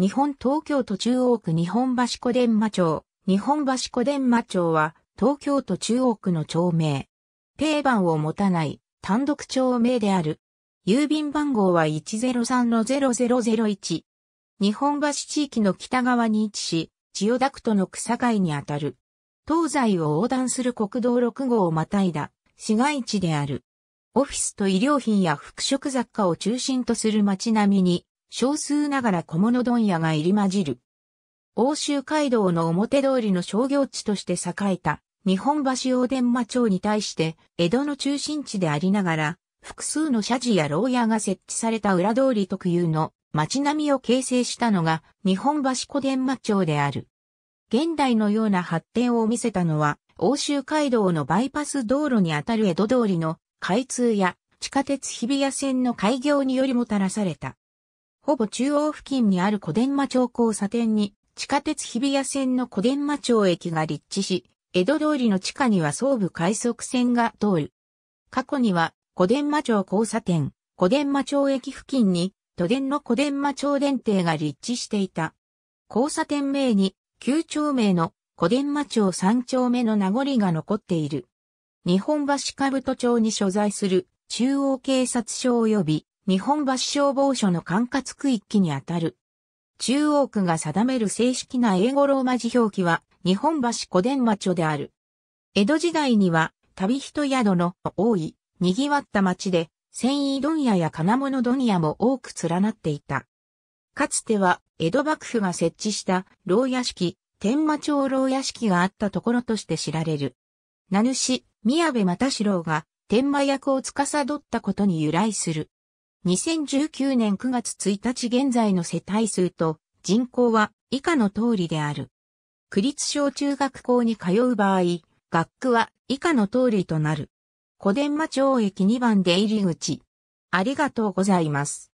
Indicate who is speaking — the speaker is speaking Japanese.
Speaker 1: 日本東京都中央区日本橋小伝馬町。日本橋小伝馬町は東京都中央区の町名。定番を持たない単独町名である。郵便番号は103-0001。日本橋地域の北側に位置し、千代田区との草街にあたる。東西を横断する国道6号をまたいだ市街地である。オフィスと衣料品や服飾雑貨を中心とする街並みに少数ながら小物問屋が入り混じる。欧州街道の表通りの商業地として栄えた日本橋大伝馬町に対して江戸の中心地でありながら複数の社寺や牢屋が設置された裏通り特有の街並みを形成したのが日本橋小伝馬町である。現代のような発展を見せたのは欧州街道のバイパス道路にあたる江戸通りの開通や地下鉄日比谷線の開業によりもたらされた。ほぼ中央付近にある小伝馬町交差点に、地下鉄日比谷線の小伝馬町駅が立地し、江戸通りの地下には総武快速線が通る。過去には、小伝馬町交差点、小伝馬町駅付近に、都電の小伝馬町電停が立地していた。交差点名に、旧町名の小伝馬町三丁目の名残が残っている。日本橋兜町に所在する中央警察署及び日本橋消防署の管轄区域にあたる。中央区が定める正式な英語ローマ字表記は、日本橋小伝馬町である。江戸時代には、旅人宿の多い、賑わった町で、繊維問屋や金物問屋も多く連なっていた。かつては、江戸幕府が設置した牢屋敷、天馬町牢屋敷があったところとして知られる。名主、宮部又四郎が、天馬役を司ったことに由来する。2019年9月1日現在の世帯数と人口は以下の通りである。区立小中学校に通う場合、学区は以下の通りとなる。小伝馬町駅2番出入り口。ありがとうございます。